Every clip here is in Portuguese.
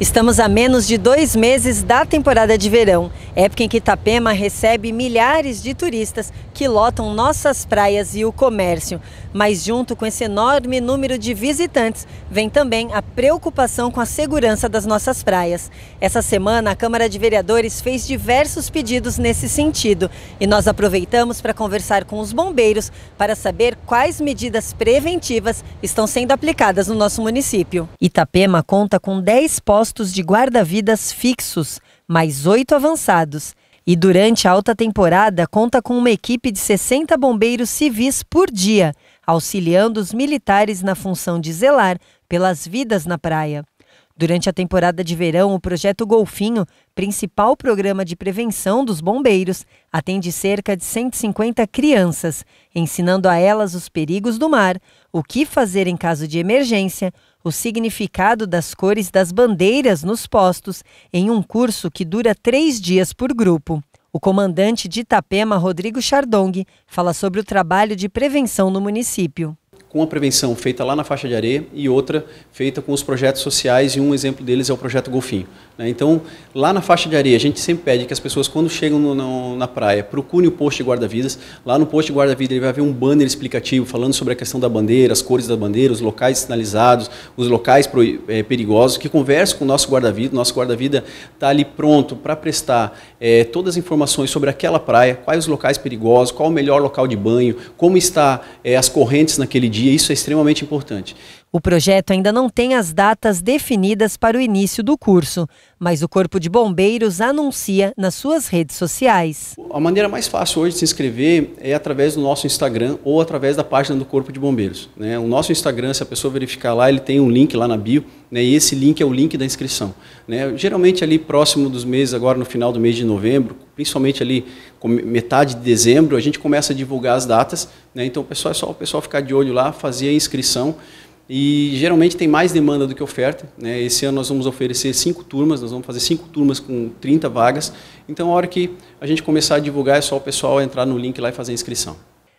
Estamos a menos de dois meses da temporada de verão, época em que Itapema recebe milhares de turistas que lotam nossas praias e o comércio. Mas, junto com esse enorme número de visitantes, vem também a preocupação com a segurança das nossas praias. Essa semana, a Câmara de Vereadores fez diversos pedidos nesse sentido e nós aproveitamos para conversar com os bombeiros para saber quais medidas preventivas estão sendo aplicadas no nosso município. Itapema conta com 10 postos postos de guarda-vidas fixos, mais oito avançados. E durante a alta temporada, conta com uma equipe de 60 bombeiros civis por dia, auxiliando os militares na função de zelar pelas vidas na praia. Durante a temporada de verão, o projeto Golfinho, principal programa de prevenção dos bombeiros, atende cerca de 150 crianças, ensinando a elas os perigos do mar, o que fazer em caso de emergência, o significado das cores das bandeiras nos postos, em um curso que dura três dias por grupo. O comandante de Itapema, Rodrigo Chardong, fala sobre o trabalho de prevenção no município com a prevenção feita lá na faixa de areia e outra feita com os projetos sociais, e um exemplo deles é o projeto Golfinho. Né? Então, lá na faixa de areia, a gente sempre pede que as pessoas, quando chegam no, no, na praia, procurem o posto de guarda-vidas. Lá no posto de guarda-vidas ele vai ver um banner explicativo falando sobre a questão da bandeira, as cores da bandeira, os locais sinalizados, os locais pro, é, perigosos, que conversa com o nosso guarda-vida. Nosso guarda-vida está ali pronto para prestar é, todas as informações sobre aquela praia, quais os locais perigosos, qual o melhor local de banho, como está é, as correntes naquele dia dia, isso é extremamente importante. O projeto ainda não tem as datas definidas para o início do curso, mas o Corpo de Bombeiros anuncia nas suas redes sociais. A maneira mais fácil hoje de se inscrever é através do nosso Instagram ou através da página do Corpo de Bombeiros. Né? O nosso Instagram, se a pessoa verificar lá, ele tem um link lá na bio, né? e esse link é o link da inscrição. Né? Geralmente ali próximo dos meses, agora no final do mês de novembro, principalmente ali metade de dezembro, a gente começa a divulgar as datas. Né? Então, pessoal, é só o pessoal ficar de olho lá, fazer a inscrição e geralmente tem mais demanda do que oferta. Né? Esse ano nós vamos oferecer cinco turmas, nós vamos fazer cinco turmas com 30 vagas. Então, a hora que a gente começar a divulgar, é só o pessoal entrar no link lá e fazer a inscrição.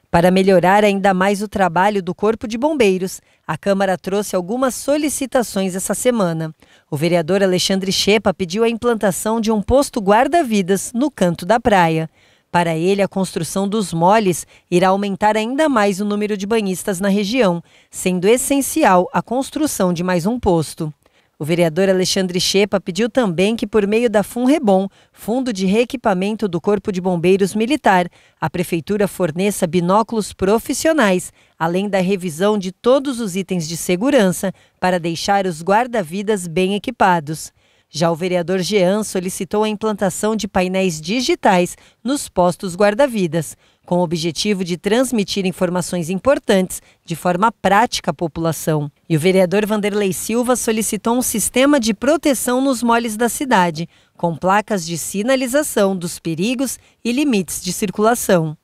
Para melhorar ainda mais o trabalho do Corpo de Bombeiros, a Câmara trouxe algumas solicitações essa semana. O vereador Alexandre Shepa pediu a implantação de um posto guarda-vidas no canto da praia. Para ele, a construção dos moles irá aumentar ainda mais o número de banhistas na região, sendo essencial a construção de mais um posto. O vereador Alexandre Chepa pediu também que, por meio da FUNREBOM, Fundo de Reequipamento do Corpo de Bombeiros Militar, a Prefeitura forneça binóculos profissionais, além da revisão de todos os itens de segurança, para deixar os guarda-vidas bem equipados. Já o vereador Jean solicitou a implantação de painéis digitais nos postos guarda-vidas, com o objetivo de transmitir informações importantes de forma prática à população. E o vereador Vanderlei Silva solicitou um sistema de proteção nos moles da cidade, com placas de sinalização dos perigos e limites de circulação.